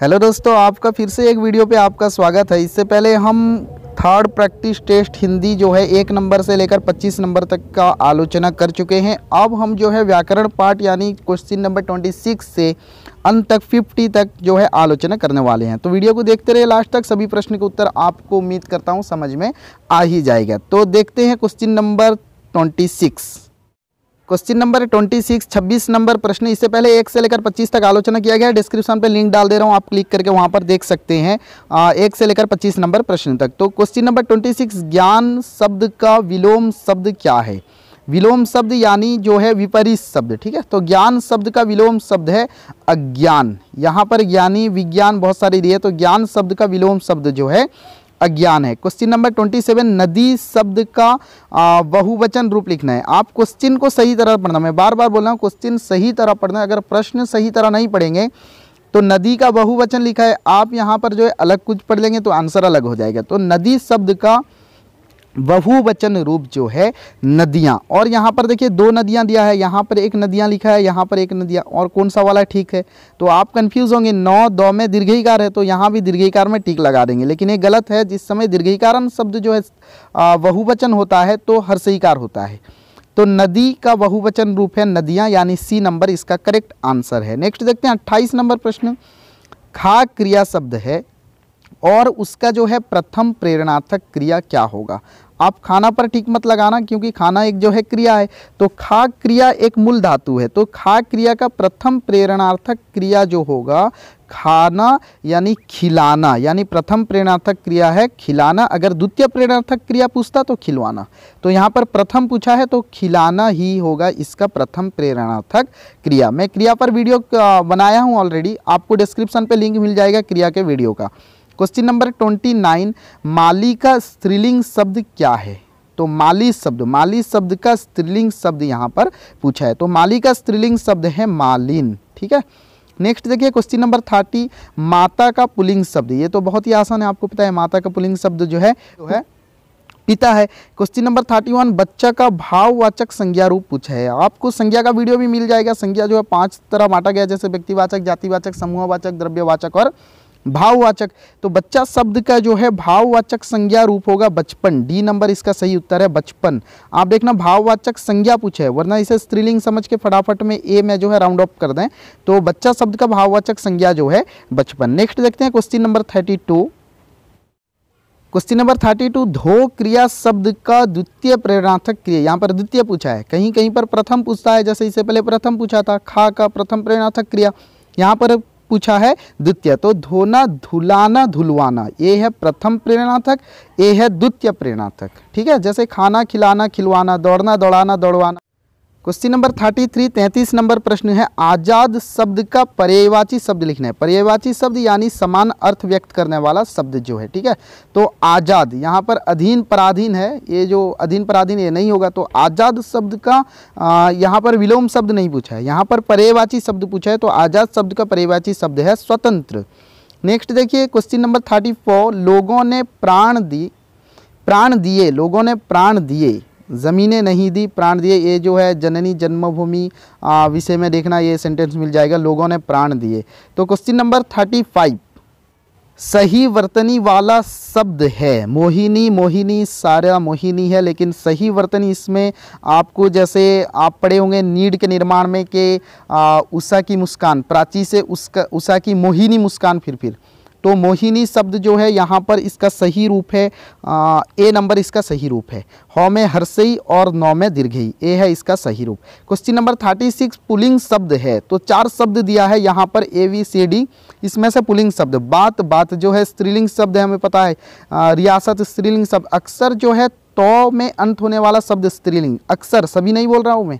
hello दोस्तों आपका फिर से एक वीडियो पे आपका स्वागत है इससे पहले हम थर्ड प्रैक्टिस टेस्ट हिंदी जो है एक नंबर से लेकर 25 नंबर तक का आलोचना कर चुके हैं अब हम जो है व्याकरण पाठ यानी क्वेश्चन नंबर 26 से अंत तक 50 तक जो है आलोचना करने वाले हैं तो वीडियो को देखते रहे लास्ट तक सभी प्रश्न के उत्तर आपको उम्मीद करता हूँ समझ में आ ही जाएगा तो देखते हैं question number twenty question number twenty six छब्बीस नंबर प्रश्न इससे पहले एक से लेकर पच्चीस तक आलोचना किया गया है डिस्क्रिप्शन पे लिंक डाल दे रहा हूँ आप क्लिक करके वहाँ पर देख सकते हैं आ, एक से लेकर पच्चीस नंबर प्रश्न तक तो क्वेश्चन नंबर ट्वेंटी सिक्स ज्ञान शब्द का विलोम शब्द क्या है विलोम शब्द यानी जो है विपरीत शब्द ठीक है तो ज्ञान शब्द का विलोम शब्द है अज्ञान यहाँ पर ज्ञानी विज्ञान बहुत सारी दी है तो ज्ञान शब्द का विलोम शब्द जो है अज्ञान है क्वेश्चन नंबर ट्वेंटी सेवन नदी शब्द का बहुवचन रूप लिखना है आप क्वेश्चन को सही तरह पढ़ना मैं बार बार बोल रहा हूँ क्वेश्चन सही तरह पढ़ना अगर प्रश्न सही तरह नहीं पढ़ेंगे तो नदी का बहुवचन लिखा है आप यहाँ पर जो है अलग कुछ पढ़ लेंगे तो आंसर अलग हो जाएगा तो नदी शब्द का बहुवचन रूप जो है नदियाँ और यहाँ पर देखिए दो नदियाँ दिया है यहाँ पर एक नदियाँ लिखा है यहाँ पर एक नदियाँ और कौन सा वाला ठीक है तो आप कंफ्यूज होंगे नौ दो में दीर्घिकार है तो यहाँ भी दीर्घिकार में टीक लगा देंगे लेकिन ये गलत है जिस समय दीर्घिकारम शब्द जो है बहुवचन होता है तो हर्षिकार होता है तो नदी का बहुवचन रूप है नदियाँ यानी सी नंबर इसका करेक्ट आंसर है नेक्स्ट देखते हैं अट्ठाईस नंबर प्रश्न खा क्रिया शब्द है और उसका जो है प्रथम प्रेरणार्थक क्रिया क्या होगा आप खाना पर ठीक मत लगाना क्योंकि खाना एक जो है क्रिया है तो खा क्रिया एक मूल धातु है तो खा क्रिया का प्रथम प्रेरणार्थक क्रिया जो होगा खाना यानी खिलाना यानी प्रथम प्रेरणार्थक क्रिया है खिलाना अगर द्वितीय प्रेरणार्थक क्रिया पूछता तो खिलवाना तो यहाँ पर प्रथम पूछा है तो खिलाना ही होगा इसका प्रथम प्रेरणार्थक क्रिया मैं क्रिया पर वीडियो बनाया हूँ ऑलरेडी आपको डिस्क्रिप्शन पर लिंक मिल जाएगा क्रिया के वीडियो का क्वेश्चन नंबर ट्वेंटी नाइन माली का स्त्रीलिंग शब्द क्या है तो माली शब्द माली शब्द का स्त्रीलिंग शब्द यहाँ पर पूछा है तो माली का स्त्रीलिंग शब्द है मालिन ठीक है नेक्स्ट देखिए क्वेश्चन नंबर थर्टी माता का पुलिंग शब्द ये तो बहुत ही आसान है आपको पता है माता का पुलिंग शब्द जो है जो है पिता है क्वेश्चन नंबर थर्टी वन बच्चा का भाववाचक संज्ञा रूप पूछा है आपको संज्ञा का वीडियो भी मिल जाएगा संज्ञा जो है पांच तरह बांटा गया जैसे व्यक्तिवाचक जातिवाचक समूहवाचक द्रव्यवाचक और भाववाचक तो बच्चा शब्द का जो है भाववाचक संज्ञा रूप होगा बचपन डी नंबर इसका सही उत्तर है बचपन आप देखना भाववाचक संज्ञा पूछे वरना इसे स्त्रीलिंग समझ के फटाफट में ए में जो है राउंड ऑफ कर दें तो बच्चा शब्द का भाववाचक संज्ञा जो है बचपन नेक्स्ट देखते हैं question number thirty two question number thirty two धो क्रिया शब्द का द्वितीय प्रेरणार्थक क्रिया यहाँ पर द्वितीय पूछा है कहीं कहीं पर प्रथम पूछता है जैसे इससे पहले प्रथम पूछा था खा का प्रथम प्रेरणार्थक क्रिया यहाँ पर पूछा है द्वितीय तो धोना धुलाना धुलवाना ये है प्रथम प्रेरणाथक ये है द्वितीय प्रेरणाथक ठीक है जैसे खाना खिलाना खिलवाना दौड़ना दौड़ाना दौड़वाना क्वेश्चन नंबर थर्टी थ्री तैंतीस नंबर प्रश्न है आज़ाद शब्द का पर्यायवाची शब्द लिखना है पर्यायवाची शब्द यानी समान अर्थ व्यक्त करने वाला शब्द जो है ठीक है तो आज़ाद यहाँ पर अधीन पराधीन है ये जो अधीन पराधीन ये नहीं होगा तो आज़ाद शब्द का यहाँ पर विलोम शब्द नहीं पूछा है यहाँ पर पर्यायवाची शब्द पूछा है तो आज़ाद शब्द का पर्यायवाची शब्द है स्वतंत्र नेक्स्ट देखिए क्वेश्चन नंबर थर्टी फोर लोगों ने प्राण दी प्राण दिए लोगों ने प्राण दिए ज़मीनें नहीं दी प्राण दिए ये जो है जननी जन्मभूमि विषय में देखना ये सेंटेंस मिल जाएगा लोगों ने प्राण दिए तो क्वेश्चन नंबर थर्टी फाइव सही वर्तनी वाला शब्द है मोहिनी मोहिनी सारा मोहिनी है लेकिन सही वर्तनी इसमें आपको जैसे आप पढ़े होंगे नीड के निर्माण में के उषा की मुस्कान प्राची से उसका उषा की मोहिनी मुस्कान फिर फिर तो मोहिनी शब्द जो है यहाँ पर इसका सही रूप है ए नंबर इसका सही रूप है हौ में हर्षई और नौ में दीर्घई ए है इसका सही रूप क्वेश्चन नंबर थर्टी सिक्स पुलिंग शब्द है तो चार शब्द दिया है यहाँ पर ए वी सी डी इसमें से पुलिंग शब्द बात बात जो है स्त्रीलिंग शब्द है हमें पता है आ, रियासत स्त्रीलिंग शब्द अक्सर जो है तो में अंत होने वाला शब्द स्त्रीलिंग अक्सर सभी नहीं बोल रहा हूँ मैं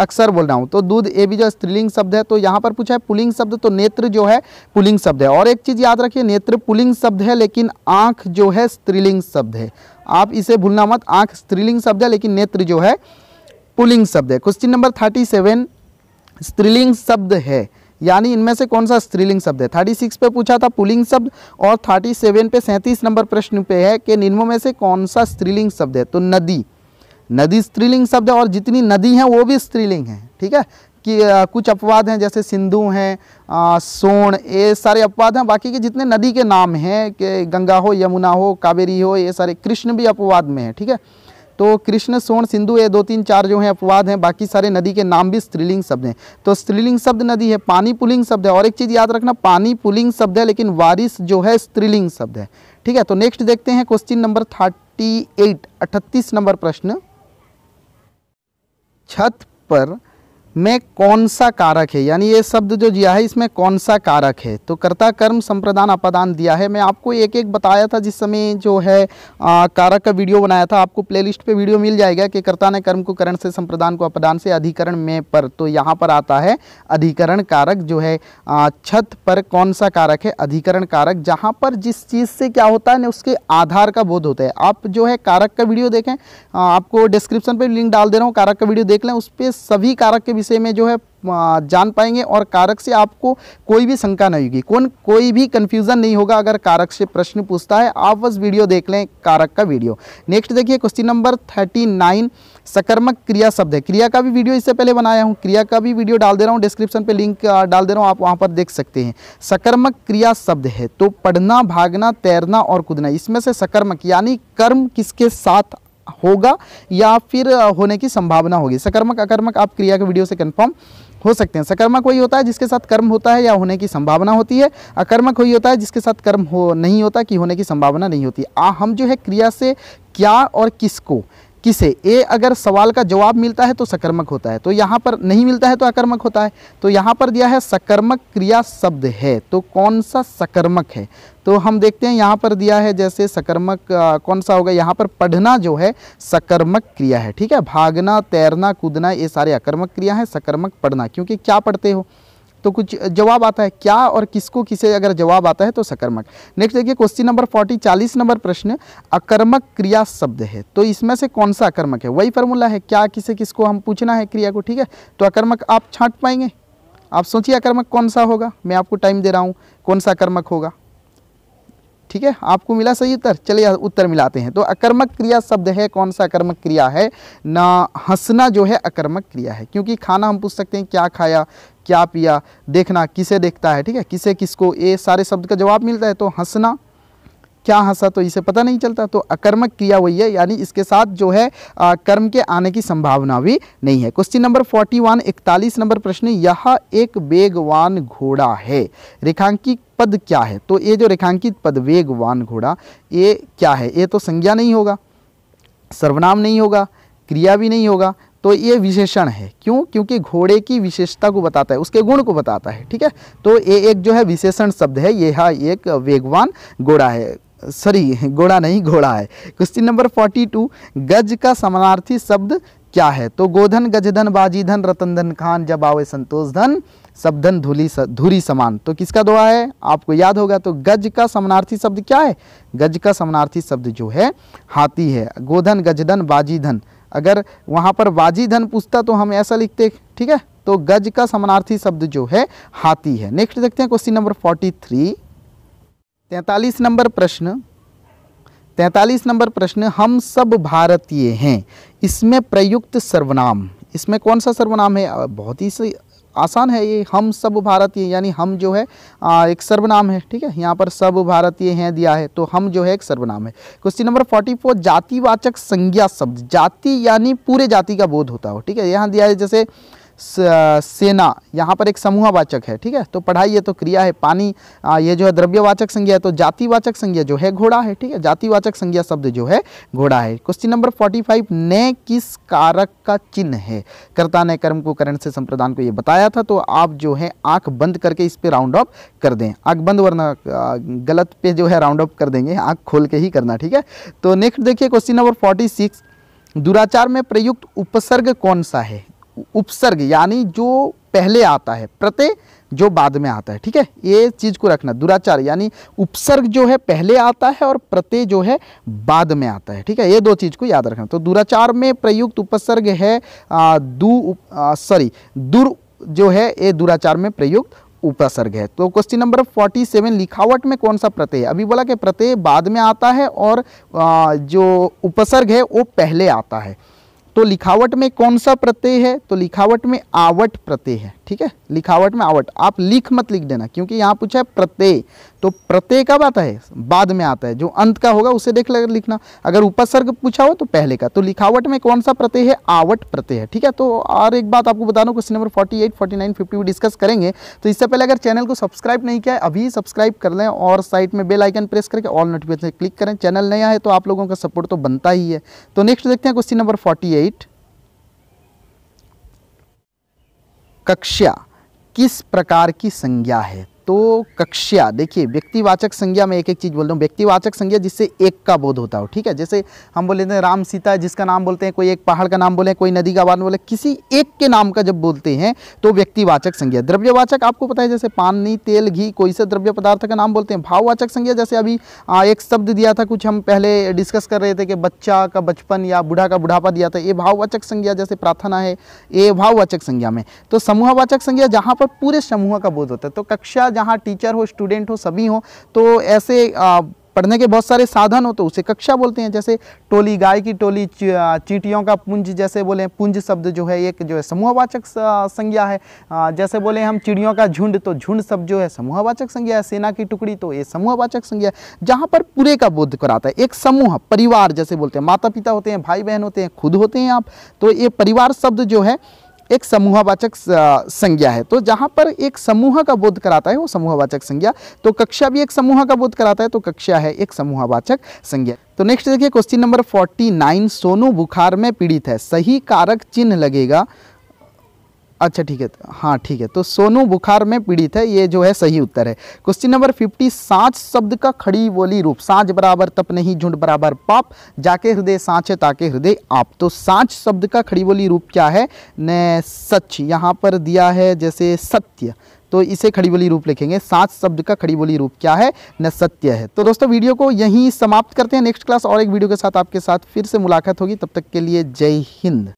अक्सर बोल रहा हूँ तो दूध ए भी जो स्त्रीलिंग शब्द है तो यहाँ पर पूछा है पुलिंग शब्द तो नेत्र जो है पुलिंग शब्द है और एक चीज़ याद रखिए नेत्र पुलिंग शब्द है लेकिन आँख जो है स्त्रीलिंग शब्द है आप इसे भूलना मत आँख स्त्रीलिंग शब्द है लेकिन नेत्र जो है पुलिंग शब्द है क्वेश्चन नंबर थर्टी सेवन स्त्रीलिंग शब्द है यानी इनमें से कौन सा स्त्रीलिंग शब्द है थर्टी सिक्स पे पूछा था पुलिंग शब्द और थर्टी सेवन पे सैंतीस नंबर प्रश्न पे है कि निम्नों में से कौन सा स्त्रीलिंग शब्द है तो नदी नदी स्त्रीलिंग शब्द है और जितनी नदी हैं वो भी स्त्रीलिंग हैं ठीक है कि आ, कुछ अपवाद हैं जैसे सिंधु हैं सोन ये सारे अपवाद हैं बाकी के जितने नदी के नाम हैं कि गंगा हो यमुना हो कावेरी हो ये सारे कृष्ण भी अपवाद में है ठीक है तो कृष्ण सोन सिंधु ये दो तीन चार जो हैं अपवाद हैं बाकी सारे नदी के नाम भी स्त्रीलिंग शब्द हैं तो स्त्रीलिंग शब्द नदी है पानी पुलिंग शब्द है और एक चीज़ याद रखना पानी पुलिंग शब्द है लेकिन वारिस जो है स्त्रीलिंग शब्द है ठीक है तो नेक्स्ट देखते हैं question number thirty eight number प्रश्न छत पर में कौन सा कारक है यानी ये शब्द जो दिया है इसमें कौन सा कारक है तो कर्ता कर्म संप्रदान अपादान दिया है मैं आपको एक एक बताया था जिस समय जो है आ, कारक का वीडियो बनाया था आपको प्लेलिस्ट पे वीडियो मिल जाएगा कि कर्ता ने कर्म को करण से संप्रदान को अपदान से अधिकरण में पर तो यहाँ पर आता है अधिकरण कारक जो है छत पर कौन सा कारक है अधिकरण कारक जहाँ पर जिस चीज़ से क्या होता है ना उसके आधार का बोध होता है आप जो है कारक का वीडियो देखें आपको डिस्क्रिप्शन पर लिंक डाल दे रहा हूँ कारक का वीडियो देख लें उस पर सभी कारक के विषय विषय में जो है जान पाएंगे और कारक से आपको कोई भी शंका नहीं होगी कौन कोई भी कंफ्यूजन नहीं होगा अगर कारक से प्रश्न पूछता है आप बस वीडियो देख लें कारक का वीडियो नेक्स्ट देखिए क्वेश्चन नंबर थर्टी नाइन सकर्मक क्रिया शब्द है क्रिया का भी वीडियो इससे पहले बनाया हूँ क्रिया का भी वीडियो डाल दे रहा हूँ डिस्क्रिप्शन पर लिंक डाल दे रहा हूँ आप वहाँ पर देख सकते हैं सकर्मक क्रिया शब्द है तो पढ़ना भागना तैरना और कूदना इसमें से सकर्मक यानी कर्म किसके साथ होगा या फिर होने की संभावना होगी सकर्मक अकर्मक आप क्रिया के वीडियो से कन्फर्म हो सकते हैं सकर्मक वही होता है जिसके साथ कर्म होता है या होने की संभावना होती है अकर्मक वही होता है जिसके साथ कर्म हो नहीं होता कि होने की संभावना नहीं होती आ, हम जो है क्रिया से क्या और किसको किसे ए अगर सवाल का जवाब मिलता है तो सकर्मक होता है तो यहाँ पर नहीं मिलता है तो अकर्मक होता है तो यहाँ पर दिया है सकर्मक क्रिया शब्द है तो कौन सा सकर्मक है तो हम देखते हैं यहाँ पर दिया है जैसे सकर्मक कौन सा होगा यहाँ पर पढ़ना जो है सकर्मक क्रिया है ठीक है भागना तैरना कूदना ये सारे अकर्मक क्रिया है सकर्मक पढ़ना क्योंकि क्या पढ़ते हो तो कुछ जवाब आता है क्या और किसको किसे अगर जवाब आता है तो सकर्मक नेक्स्ट देखिए क्वेश्चन नंबर फोर्टी चालीस नंबर प्रश्न अकर्मक क्रिया शब्द है तो इसमें से कौन सा अकर्मक है वही फॉर्मूला है क्या किसे किसको हम पूछना है क्रिया को ठीक है तो अकर्मक आप छाँट पाएंगे आप सोचिए अकर्मक कौन सा होगा मैं आपको टाइम दे रहा हूँ कौन सा अकर्मक होगा ठीक है आपको मिला सही उत्तर चलिए उत्तर मिलाते हैं तो अकर्मक क्रिया शब्द है कौन सा अकर्मक क्रिया है ना हंसना जो है अकर्मक क्रिया है क्योंकि खाना हम पूछ सकते हैं क्या खाया क्या पिया देखना किसे देखता है ठीक है किसे किसको ये सारे शब्द का जवाब मिलता है तो हंसना क्या हंसा तो इसे पता नहीं चलता तो अकर्मक क्रिया वही है यानी इसके साथ जो है आ, कर्म के आने की संभावना भी नहीं है क्वेश्चन नंबर 41 इकतालीस नंबर प्रश्न यह एक वेगवान घोड़ा है रेखांकित पद क्या है तो ये जो रेखांकित पद वेगवान घोड़ा ये क्या है ये तो संज्ञा नहीं होगा सर्वनाम नहीं होगा क्रिया भी नहीं होगा तो ये विशेषण है क्यों क्योंकि घोड़े की विशेषता को बताता है उसके गुण को बताता है ठीक है तो ये एक जो है विशेषण शब्द है यह एक वेगवान घोड़ा है सॉरी घोड़ा नहीं घोड़ा है क्वेश्चन नंबर फोर्टी टू गज का समानार्थी शब्द क्या है तो गोधन गजधन बाजीधन धन खान जब आवे संतोष धन शब्दन धूली धूरी समान तो किसका दोहा है आपको याद होगा तो गज का समानार्थी शब्द क्या है गज का समानार्थी शब्द जो है हाथी है गोधन गजधन बाजीधन अगर वहाँ पर वाजी धन पूछता तो हम ऐसा लिखते ठीक है तो गज का समानार्थी शब्द जो है हाथी है नेक्स्ट देखते हैं क्वेश्चन नंबर फोर्टी थ्री तैंतालीस नंबर प्रश्न तैंतालीस नंबर प्रश्न हम सब भारतीय हैं इसमें प्रयुक्त सर्वनाम इसमें कौन सा सर्वनाम है बहुत ही आसान है ये हम सब भारतीय यानी हम जो है आ, एक सर्वनाम है ठीक है यहाँ पर सब भारतीय हैं दिया है तो हम जो है एक सर्वनाम है क्वेश्चन नंबर फोर्टी फोर जातिवाचक संज्ञा शब्द जाति यानी पूरे जाति का बोध होता हो ठीक है यहाँ दिया है जैसे सेना यहाँ पर एक समूहवाचक है ठीक है तो पढ़ाई ये तो क्रिया है पानी आ, ये जो है द्रव्यवाचक संज्ञा है तो जातिवाचक संज्ञा जो है घोड़ा है ठीक है जातिवाचक संज्ञा शब्द जो है घोड़ा है क्वेश्चन नंबर फोर्टी फाइव ने किस कारक का चिन्ह है कर्ता ने कर्म को करण से संप्रदान को ये बताया था तो आप जो है आँख बंद करके इस पर राउंड अप कर दें आँख बंद वरना गलत पे जो है राउंड अप कर देंगे आँख खोल के ही करना ठीक है तो नेक्स्ट देखिए क्वेश्चन नंबर फोर्टी सिक्स दुराचार में प्रयुक्त उपसर्ग कौन सा है उपसर्ग यानी जो पहले आता है प्रत्यय जो बाद में आता है ठीक है ये चीज़ को रखना दुराचार यानी उपसर्ग जो है पहले आता है और प्रत्यय जो है बाद में आता है ठीक है ये दो चीज़ को याद रखना तो दुराचार में प्रयुक्त उपसर्ग है दू दु सॉरी दुर जो है ये दुराचार में प्रयुक्त उपसर्ग है तो क्वेश्चन नंबर 47 लिखावट में कौन सा प्रत्यय अभी बोला कि प्रत्यय बाद में आता है और जो उपसर्ग है वो पहले आता है तो लिखावट में कौन सा प्रत्यय है तो लिखावट में आवट प्रत्यय है ठीक है लिखावट में आवट आप लिख मत लिख देना क्योंकि यहाँ पूछा है प्रत्यय तो प्रत्यय कब आता है बाद में आता है जो अंत का होगा उसे देख लग लिखना अगर उपसर्ग पूछा हो तो पहले का तो लिखावट में कौन सा प्रत्यय है आवट प्रत्यय है ठीक है तो और एक बात आपको बताना question number eight forty nine fifty discuss करेंगे तो इससे पहले अगर चैनल को सब्सक्राइब नहीं किया है अभी सब्सक्राइब कर लें और साइट में बेल आइकन प्रेस करके ऑल नोटिफिकेशन क्लिक करें चैनल नया है तो आप लोगों का सपोर्ट तो बनता ही है तो नेक्स्ट देखते हैं क्वेश्चन नंबर फोर्टी कक्षा किस प्रकार की संज्ञा है तो कक्षा देखिए व्यक्तिवाचक संज्ञा में एक एक चीज़ बोल रहा हूँ व्यक्तिवाचक संज्ञा जिससे एक का बोध होता हो ठीक है जैसे हम बोले थे राम सीता जिसका नाम बोलते हैं कोई एक पहाड़ का नाम बोले कोई नदी का नाम बोले किसी एक के नाम का जब बोलते हैं तो व्यक्तिवाचक संज्ञा द्रव्यवाचक आपको पता है जैसे पानी तेल घी कोई से द्रव्य पदार्थ का नाम बोलते हैं भाववाचक संज्ञा जैसे अभी एक शब्द दिया था कुछ हम पहले डिस्कस कर रहे थे कि बच्चा का बचपन या बूढ़ा का बुढ़ापा दिया था ये भाववाचक संज्ञा जैसे प्रार्थना है ये भाववाचक संज्ञा में तो समूहवाचक संज्ञा जहाँ पर पूरे समूह का बोध होता है तो कक्षा जहाँ टीचर हो स्टूडेंट हो सभी हो तो ऐसे आ, पढ़ने के बहुत सारे साधन हो तो उसे कक्षा बोलते हैं जैसे टोली गाय की टोली चीटियों का पुंज जैसे बोले पुंज शब्द जो है एक जो है समूहवाचक संज्ञा है जैसे बोले हम चिड़ियों का झुंड तो झुंड शब्द जो है समूहवाचक संज्ञा है सेना की टुकड़ी तो ये समूहवाचक संज्ञा है जहाँ पर पूरे का बोध कराता है एक समूह परिवार जैसे बोलते हैं माता पिता होते हैं भाई बहन होते हैं खुद होते हैं आप तो ये परिवार शब्द जो है एक समूहवाचक संज्ञा है तो जहाँ पर एक समूह का बोध कराता है वो समूहवाचक संज्ञा तो कक्षा भी एक समूह का बोध कराता है तो कक्षा है एक समूहवाचक संज्ञा तो नेक्स्ट देखिए क्वेश्चन नंबर 49 सोनू बुखार में पीड़ित है सही कारक चिन्ह लगेगा अच्छा ठीक है हाँ ठीक है तो सोनू बुखार में पीड़ित है ये जो है सही उत्तर है क्वेश्चन नंबर फिफ्टी साँच शब्द का खड़ी बोली रूप साँच बराबर तप नहीं झुंड बराबर पाप जाके हृदय साँच है ताके हृदय आप तो साँच शब्द का खड़ी बोली रूप क्या है न सच यहाँ पर दिया है जैसे सत्य तो इसे खड़ी बोली रूप लिखेंगे सात शब्द का खड़ी बोली रूप क्या है न सत्य है तो दोस्तों वीडियो को यहीं समाप्त करते हैं नेक्स्ट क्लास और एक वीडियो के साथ आपके साथ फिर से मुलाकात होगी तब तक के लिए जय हिंद